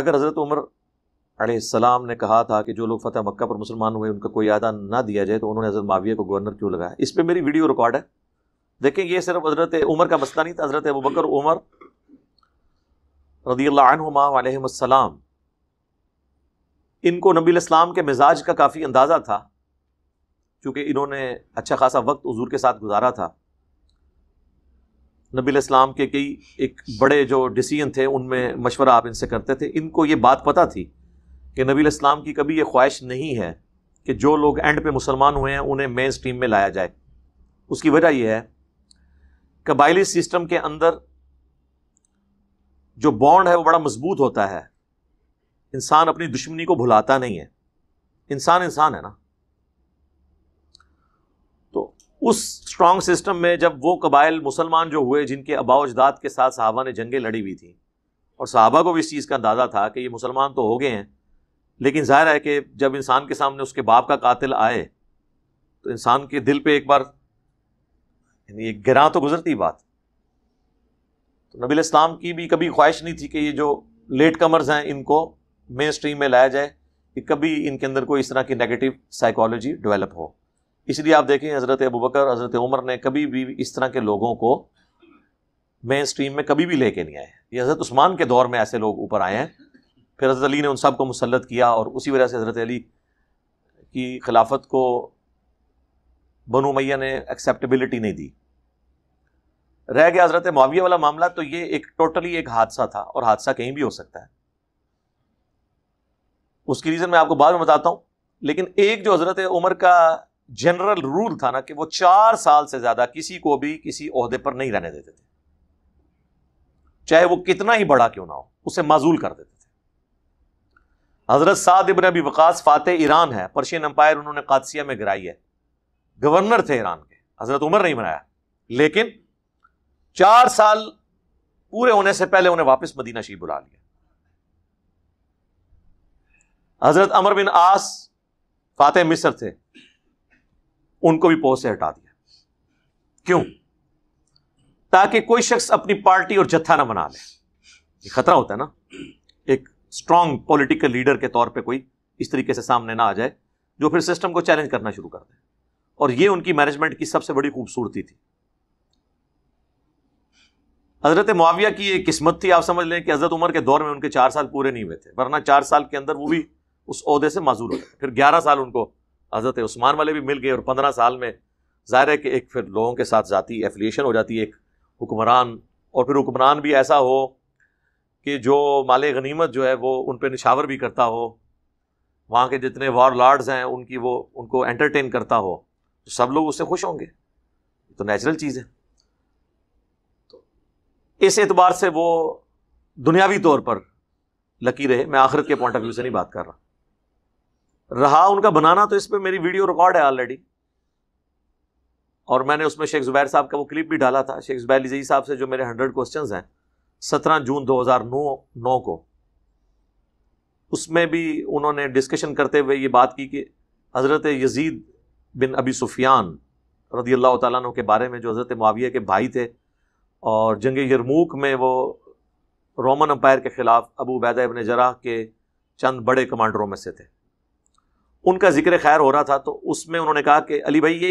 अगर हज़रत उमर सलाम ने कहा था कि जो लोग फतह मक्का पर मुसलमान हुए उनका कोई आदा ना दिया जाए तो उन्होंने हज़रत माविया को गवर्नर क्यों लगाया इस पर मेरी वीडियो रिकॉर्ड है देखें ये सिर्फ हज़रत उमर का मसला नहीं था हज़रत अबू बकर उमर रदी अलहमाम इनको नबी इस्लाम के मिजाज का काफ़ी अंदाज़ा था चूँकि इन्होंने अच्छा खासा वक्त हजूर के साथ गुजारा था नबी इस्लाम के कई एक बड़े जो डिसीजन थे उनमें मशवरा आप इनसे करते थे इनको ये बात पता थी कि नबी इस्लाम की कभी ये ख्वाहिश नहीं है कि जो लोग एंड पे मुसलमान हुए हैं उन्हें मेन स्ट्रीम में लाया जाए उसकी वजह यह है कबायली सिस्टम के अंदर जो बॉन्ड है वो बड़ा मजबूत होता है इंसान अपनी दुश्मनी को भुलाता नहीं है इंसान इंसान है ना उस स्ट्रॉन्ग सिस्टम में जब वो कबाइल मुसलमान जो हुए जिनके अबाव अजदाद के साथ साहबा ने जंगें लड़ी हुई थी और साहबा को भी इस चीज़ का अंदाज़ा था कि ये मुसलमान तो हो गए हैं लेकिन ज़ाहिर है कि जब इंसान के सामने उसके बाप का कातिल आए तो इंसान के दिल पे एक बार ये गिरा तो गुजरती बात तो नबी इस्लाम की भी कभी ख्वाहिश नहीं थी कि ये जो लेट कमर्स हैं इनको मेन स्ट्रीम में लाया जाए कि कभी इनके अंदर कोई इस तरह की नेगेटिव साइकोलॉजी डेवलप हो इसलिए आप देखें हज़रत अबू बकर हज़रत उमर ने कभी भी इस तरह के लोगों को मेन स्ट्रीम में कभी भी लेके नहीं आए ये हज़रत उस्मान के दौर में ऐसे लोग ऊपर आए हैं फिर हज़रत अली ने उन सब को मुसलत किया और उसी वजह से हज़रत अली की खिलाफत को बनु मैया ने एक्सेप्टेबिलिटी नहीं दी रह गया हज़रत माविया वाला मामला तो ये एक टोटली एक हादसा था और हादसा कहीं भी हो सकता है उसकी रीज़न मैं आपको बाद में बताता हूँ लेकिन एक जो हज़रत उमर का जनरल रूल था ना कि वो चार साल से ज्यादा किसी को भी किसी अहदे पर नहीं रहने देते थे चाहे वो कितना ही बड़ा क्यों ना हो उसे माजूल कर देते थे हजरत साद इबन अबी वकास फातह ईरान है पर्शियन अंपायर उन्होंने कादसिया में गिराई है गवर्नर थे ईरान के हजरत उमर नहीं बनाया लेकिन चार साल पूरे होने से पहले उन्हें वापस मदीना शरीफ बुला लिया हजरत अमर बिन आस फाते मिस्र थे उनको भी पोस्ट से हटा दिया क्यों ताकि कोई शख्स अपनी पार्टी और जत्था ना बना ले खतरा होता है ना एक स्ट्रांग पॉलिटिकल लीडर के तौर पे कोई इस तरीके से सामने ना आ जाए जो फिर सिस्टम को चैलेंज करना शुरू कर दे और ये उनकी मैनेजमेंट की सबसे बड़ी खूबसूरती थी हजरत मुआविया की ये किस्मत थी आप समझ लें कि हजरत उमर के दौर में उनके चार साल पूरे नहीं हुए थे वरना चार साल के अंदर वो भी उस अहदे से माजूर हो गए फिर ग्यारह साल उनको हज़रत उस्मान वाले भी मिल गए और पंद्रह साल में ज़ाहिर है कि एक फिर लोगों के साथ ज़ाती एफिलिएशन हो जाती है एक हुक्मरान और फिर हुक्मरान भी ऐसा हो कि जो माल गनीमत जो है वो उन पर निशावर भी करता हो वहाँ के जितने वार लॉर्ड्स हैं उनकी वो उनको एंटरटेन करता हो तो सब लोग उससे खुश होंगे तो नेचुरल चीज़ है तो इस एतबार से वो दुनियावी तौर पर लकी रहे मैं आखिरत के पॉइंट ऑफ व्यू से नहीं बात कर रहा रहा उनका बनाना तो इसमें मेरी वीडियो रिकॉर्ड है ऑलरेडी और मैंने उसमें शेख जुबैर साहब का वो क्लिप भी डाला था शेख जुबैर लिजई साहब से जो मेरे हंड्रेड क्वेश्चंस हैं सत्रह जून दो 2009 नौ को उसमें भी उन्होंने डिस्कशन करते हुए ये बात की कि हज़रत यजीद बिन अबी सुफियान रदी अल्लाह तु के बारे में जो हज़रत माविया के भाई थे और जंग यरमूक में वो रोमन अम्पायर के ख़िलाफ़ अबू बैदा इबन जरा के चंद बड़े कमांडरों में से थे उनका जिक्र खैर हो रहा था तो उसमें उन्होंने कहा कि अली भाई ये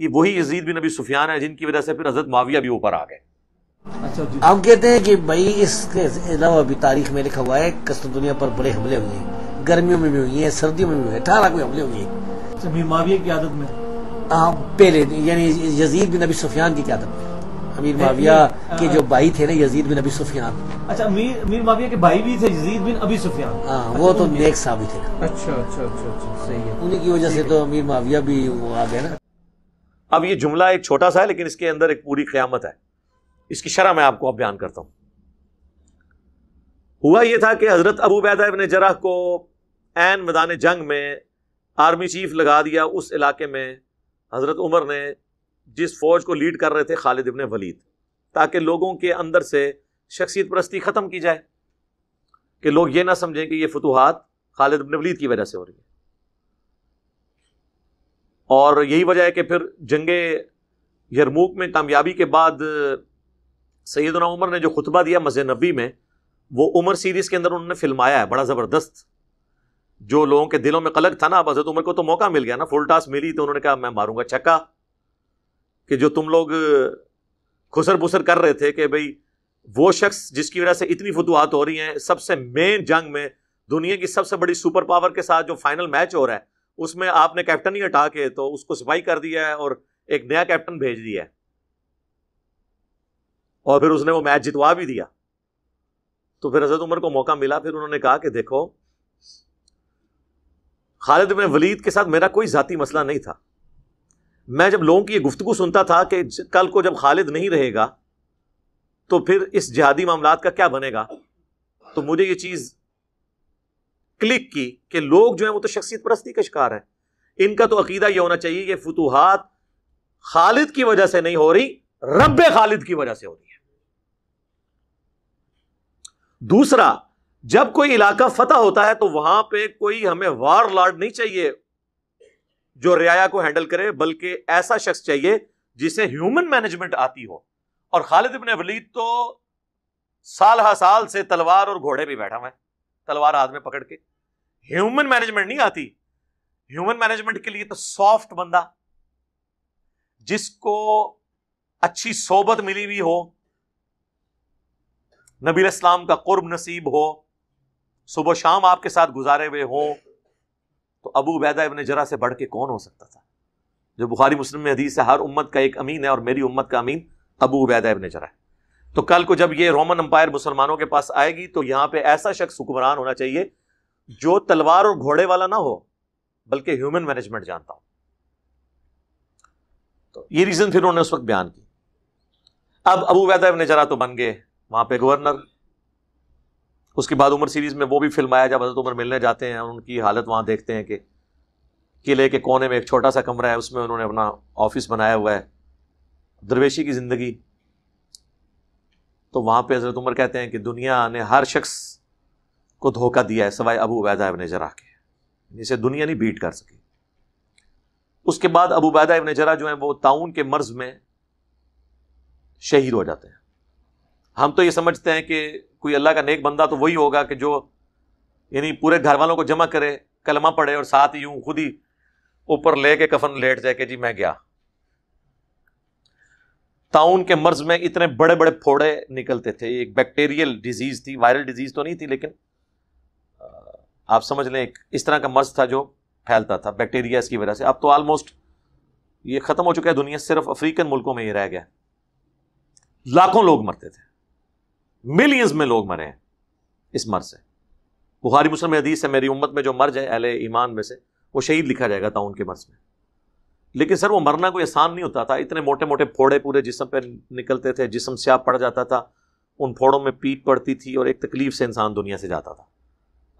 ये वही यजीद बिन नबी सुफियान है जिनकी वजह से फिर हजरत माविया भी ऊपर आ गए अच्छा हम कहते हैं कि भाई इसके अलावा भी तारीख में लिखा हुआ है कस्तर दुनिया पर बड़े हमले हुए गर्मियों में भी हुई है सर्दियों में भी हुए अठारह में हमले हुए अच्छा, माविया की आदत में हाँ, पहले यानी यजीद बिन नबी सुफियान की आदत में अमीर माविया के जो भाई थे ना यजीद बिन अबी सुफियान अच्छा अमीर अमीर माविया के भाई भी थे यजीद बिन अबी सुफियान हाँ वो अच्छा, तो नेक साबित थे अच्छा अच्छा, अच्छा अच्छा अच्छा सही है उन्हीं की वजह से तो अमीर माविया भी वो आ गए ना अब ये जुमला एक छोटा सा है लेकिन इसके अंदर एक पूरी क्यामत है इसकी शरह मैं आपको अब बयान करता हूँ हुआ यह था कि हज़रत अबू बैदा इबन जरा को एन मैदान जंग में आर्मी चीफ लगा दिया उस इलाके में हज़रत उमर ने जिस फौज को लीड कर रहे थे खालिद इबन वलीद ताकि लोगों के अंदर से शख्सियत परस्ती ख़त्म की जाए कि लोग ये ना समझें कि ये फतूहत खालिद इबन वलीद की वजह से हो रही है और यही वजह है कि फिर जंग यरमूक में कामयाबी के बाद सैदना उमर ने जो खुतबा दिया मस्जिद नबी में वो उमर सीरीज़ के अंदर उन्होंने फिल्माया है बड़ा ज़बरदस्त जो लोगों के दिलों में कलक था ना अब हजरत उमर को तो मौका मिल गया ना फुल टास मिली तो उन्होंने कहा मैं मारूंगा छक्का कि जो तुम लोग खुसर बुसर कर रहे थे कि भाई वो शख्स जिसकी वजह से इतनी फतूहत हो रही हैं सबसे मेन जंग में दुनिया की सबसे बड़ी सुपर पावर के साथ जो फाइनल मैच हो रहा है उसमें आपने कैप्टन ही हटा के तो उसको सिपाही कर दिया है और एक नया कैप्टन भेज दिया है और फिर उसने वो मैच जितवा भी दिया तो फिर हजरत उमर को मौका मिला फिर उन्होंने कहा कि देखो खालिद में वलीद के साथ मेरा कोई जाती मसला नहीं था मैं जब लोगों की ये गुफ्तु सुनता था कि कल को जब खालिद नहीं रहेगा तो फिर इस जिहादी मामला का क्या बनेगा तो मुझे यह चीज़ क्लिक की कि लोग जो है वो तो शख्सियत परस्ती का शिकार है इनका तो अकीदा यह होना चाहिए कि फतूहत खालिद की वजह से नहीं हो रही रब खालिद की वजह से हो रही है दूसरा जब कोई इलाका फतेह होता है तो वहां पर कोई हमें वार लॉर्ड नहीं चाहिए जो रियाया को हैंडल करे बल्कि ऐसा शख्स चाहिए जिसे ह्यूमन मैनेजमेंट आती हो और खालिद इबन वलीद तो साल हा साल से तलवार और घोड़े पे बैठा हुआ है तलवार हाथ में पकड़ के ह्यूमन मैनेजमेंट नहीं आती ह्यूमन मैनेजमेंट के लिए तो सॉफ्ट बंदा जिसको अच्छी सोबत मिली हुई हो नबी इस्लाम का कुर्ब नसीब हो सुबह शाम आपके साथ गुजारे हुए हों तो अबू उबैदा इबन जरा से बढ़ के कौन हो सकता था जो बुखारी मुस्लिम में हदीस है हर उम्मत का एक अमीन है और मेरी उम्मत का अमीन अबू उबैदा इबन जरा है तो कल को जब ये रोमन अंपायर मुसलमानों के पास आएगी तो यहाँ पे ऐसा शख्स हुक्मरान होना चाहिए जो तलवार और घोड़े वाला ना हो बल्कि ह्यूमन मैनेजमेंट जानता हो तो ये रीजन फिर उन्होंने उस वक्त बयान किया अब अबू वैदा इबन जरा तो बन गए वहां पर गवर्नर उसके बाद उमर सीरीज़ में वो भी फिल्म आया जब हजरत उमर मिलने जाते हैं उनकी हालत वहाँ देखते हैं कि किले के कोने में एक छोटा सा कमरा है उसमें उन्होंने अपना ऑफिस बनाया हुआ है दरवेशी की ज़िंदगी तो वहाँ पे हज़रत उमर कहते हैं कि दुनिया ने हर शख्स को धोखा दिया है सवाए अबू उबैदा इबन जरा के इसे दुनिया नहीं बीट कर सकी उसके बाद अबू उबैदा इबन जरा जो है वो ताउन के मर्ज में शहीद हो जाते हैं हम तो ये समझते हैं कि कोई अल्लाह का नेक बंदा तो वही होगा कि जो यानी पूरे घर वालों को जमा करे कलमा पढ़े और साथ ही यूं खुद ही ऊपर लेके कफन लेट जाए कि जी मैं गया ताउन के मर्ज में इतने बड़े बड़े फोड़े निकलते थे एक बैक्टीरियल डिजीज थी वायरल डिजीज तो नहीं थी लेकिन आप समझ लें इस तरह का मर्ज था जो फैलता था बैक्टीरिया इसकी वजह से अब तो ऑलमोस्ट ये ख़त्म हो चुका है दुनिया सिर्फ अफ्रीकन मुल्कों में ही रह गया लाखों लोग मरते थे मिलियंस में लोग मरे हैं इस मर्ज से बुखारी मुस्लिम हदीस है मेरी उम्मत में जो मर्ज है अहल ईमान में से वो शहीद लिखा जाएगा ताउन के मर्ज में लेकिन सर वो मरना कोई आसान नहीं होता था इतने मोटे मोटे फोड़े पूरे जिसम पे निकलते थे जिसम से आप पड़ जाता था उन फोड़ों में पीट पड़ती थी और एक तकलीफ से इंसान दुनिया से जाता था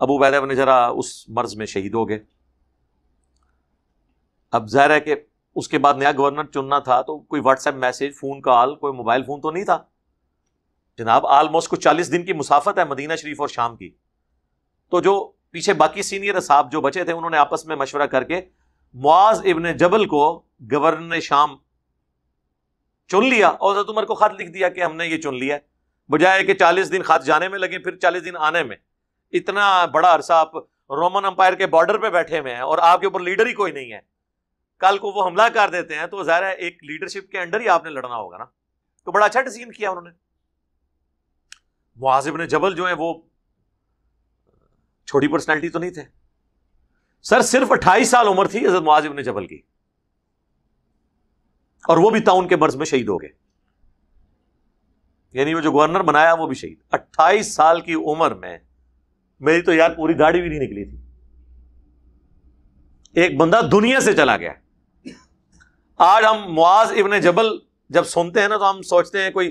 अबू बैदा ने जरा उस मर्ज में शहीद हो गए अब जहरा है कि उसके बाद नया गवर्नर चुनना था तो कोई व्हाट्सएप मैसेज फ़ोन कॉल कोई मोबाइल फ़ोन तो नहीं था जनाब आलमोस्ट कुछ चालीस दिन की मुसाफत है मदीना शरीफ और शाम की तो जो पीछे बाकी सीनियर साहब जो बचे थे उन्होंने आपस में मशवरा करके मुआज इबन जबल को गवर्नर ने शाम चुन लिया और हजरत को खत लिख दिया कि हमने ये चुन लिया बजाय कि चालीस दिन खत जाने में लगे फिर चालीस दिन आने में इतना बड़ा अरसा आप रोमन अंपायर के बॉर्डर पर बैठे हुए हैं और आपके ऊपर लीडर ही कोई नहीं है कल को वो हमला कर देते हैं तो ज़ाहिर है एक लीडरशिप के अंडर ही आपने लड़ना होगा ना तो बड़ा अच्छा डिसीजन किया उन्होंने वो ने जबल जो है वो छोटी पर्सनैलिटी तो नहीं थे सर सिर्फ अट्ठाईस साल उम्र थी हजरत मुआजिब ने जबल की और वो भी ताउन के मर्ज में शहीद हो गए यानी वो जो गवर्नर बनाया वो भी शहीद अट्ठाईस साल की उम्र में मेरी तो यार पूरी दाढ़ी भी नहीं निकली थी एक बंदा दुनिया से चला गया आज हम मुआज इबन जबल जब सुनते हैं ना तो हम सोचते हैं कोई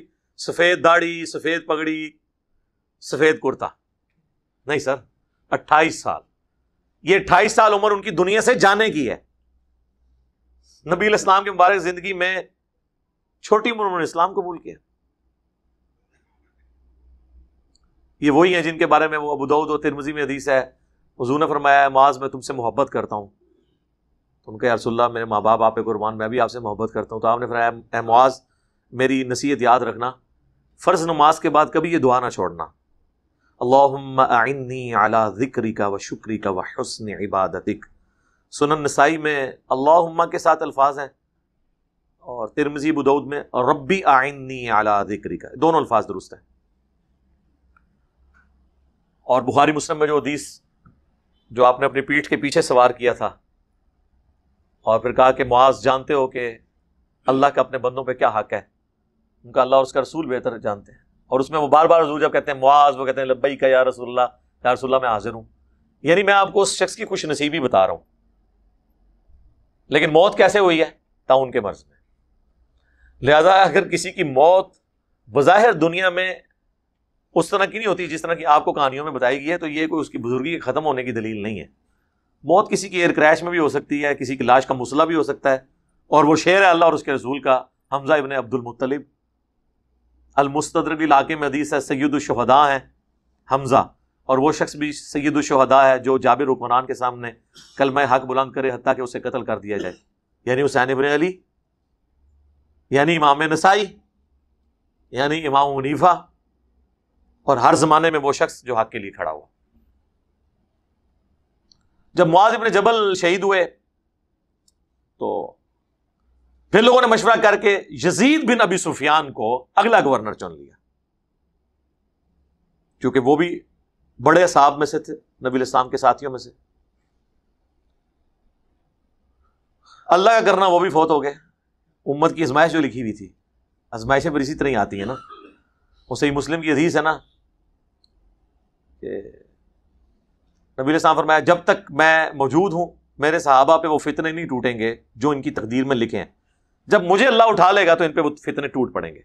सफेद दाढ़ी सफेद पगड़ी सफेद कुर्ता नहीं सर 28 साल ये 28 साल उम्र उनकी दुनिया से जाने की है नबील इस्लाम के मुबारक जिंदगी में छोटी उम्र उन्होंने इस्लाम कबूल किया ये वही है जिनके बारे में वो अबूदाऊद और तिरमजी में हदीस है हजू ने फरमाया माज मैं तुमसे मोहब्बत करता हूँ तो उनका रसुल्ला मेरे माँ बाप आप कुरबान मैं भी आपसे मोहब्बत करता हूँ तो आपने फरमाया एमाज मेरी नसीहत याद रखना फ़र्ज़ नमाज के बाद कभी ये दुआ ना छोड़ना अल्लाहुम्माइन्नी अला ज़िक्री का व शुक्री का व हसन इबादतिक सुनन नसाई में अल्लाहुम्मा के साथ अल्फाज हैं और तिरमजी बुदौद में रब्बी आइन्नी अला ज़िक्री का दोनों अल्फाज दुरुस्त हैं और बुखारी मुस्लिम में जो हदीस जो आपने अपनी पीठ के पीछे सवार किया था और फिर कहा कि मुआज जानते हो कि अल्लाह का अपने बंदों पर क्या हक है उनका अल्लाह और उसका रसूल बेहतर जानते हैं और उसमें वो बार बार हजूर जब कहते हैं मुआज वो कहते हैं लब्बई का यार रसोल्ला या रसोल्ला मैं हाजिर हूँ यानी मैं आपको उस शख्स की खुश नसीबी बता रहा हूँ लेकिन मौत कैसे हुई है ताउन के मर्ज में लिहाजा अगर किसी की मौत बज़ाहिर दुनिया में उस तरह की नहीं होती जिस तरह की आपको कहानियों में बताई गई है तो ये कोई उसकी बुजुर्गी के ख़त्म होने की दलील नहीं है मौत किसी की एयर क्रैश में भी हो सकती है किसी की लाश का मसला भी हो सकता है और वो शेर है अल्लाह और उसके रसूल का हमजा इबन अब्दुल मुत्तलिब इलाके में हदीस है सैदुलशहदा हैं हमज़ा और वो शख्स भी सैदुलशहदा है जो जाबिर हुक्मरान के सामने कलम हक बुलंद करे हती कि उसे कतल कर दिया जाए यानी हुसैन इबन अली यानी इमाम नसाई यानी इमाम मुनीफा और हर ज़माने में वो शख्स जो हक के लिए खड़ा हुआ जब मुआज इबन जबल शहीद हुए तो फिर लोगों ने मशवरा करके यजीद बिन अबी सुफियान को अगला गवर्नर चुन लिया क्योंकि वो भी बड़े साहब में से थे नबी इस्लाम के साथियों में से अल्लाह का करना वो भी फौत हो गए उम्मत की आजमाइश जो लिखी हुई थी आजमाइशें पर इसी तरह ही आती है ना वो सही मुस्लिम की हदीस है ना कि नबी इस्लाम फरमाया जब तक मैं मौजूद हूं मेरे साहबा पे वो फितने नहीं टूटेंगे जो इनकी तकदीर में लिखे हैं जब मुझे अल्लाह उठा लेगा तो इन वो फितने टूट पड़ेंगे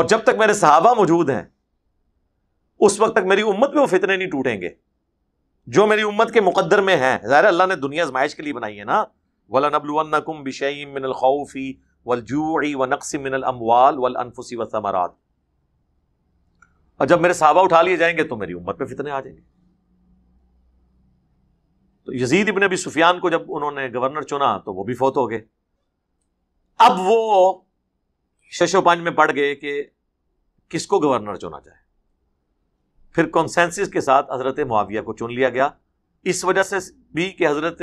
और जब तक मेरे सहाबा मौजूद हैं उस वक्त तक मेरी उम्मत में वो फितने नहीं टूटेंगे जो मेरी उम्मत के मुकदर में है जहर अल्लाह ने दुनिया आजमाइश के लिए बनाई है ना वला नबलकुम बिशई मिनलखौफ़ी वलजूड़ी व नक्स मिनल अमवाल वल अनफुसी वसमरात और जब मेरे सहाबा उठा लिए जाएंगे तो मेरी उम्मत में फितने आ जाएंगे तो यजीद इबन अभी सुफियान को जब उन्होंने गवर्नर चुना तो वो भी फोत हो गए अब वो शशोपांज में पड़ गए कि किसको गवर्नर चुना जाए फिर कॉन्सेंसिस के साथ हजरत मुआविया को चुन लिया गया इस वजह से भी कि हजरत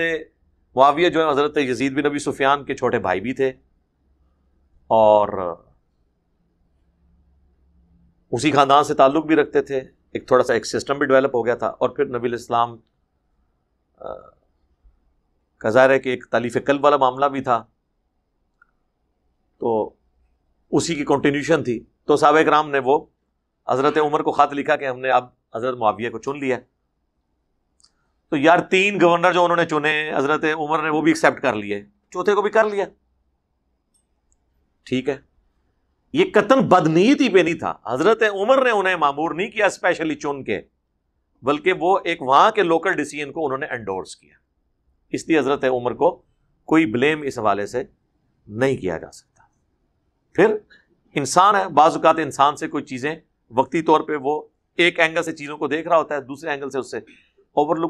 मुआविया जो है हजरत यजीद बिन नबी सुफियान के छोटे भाई भी थे और उसी खानदान से ताल्लुक़ भी रखते थे एक थोड़ा सा एक सिस्टम भी डेवलप हो गया था और फिर नबी इस्लाम का ज़ाहिर है कि एक तालीफ कल वाला मामला भी था तो उसी की कंटिन्यूशन थी तो सबक राम ने वो हज़रत उमर को ख़त लिखा कि हमने अब हज़रत मुआविया को चुन लिया तो यार तीन गवर्नर जो उन्होंने चुने हज़रत उमर ने वो भी एक्सेप्ट कर लिए चौथे को भी कर लिया ठीक है ये कतन बदनीत ही पे नहीं था हज़रत उमर ने उन्हें मामूर नहीं किया स्पेशली चुन के बल्कि वो एक वहां के लोकल डिसीजन को उन्होंने एंडोर्स किया इसलिए हज़रत उमर को कोई ब्लेम इस हवाले से नहीं किया जा सकता फिर इंसान है बाज़ात इंसान से कोई चीज़ें वक्ती तौर पर वो एक एंगल से चीज़ों को देख रहा होता है दूसरे एंगल से उससे ओवरलुक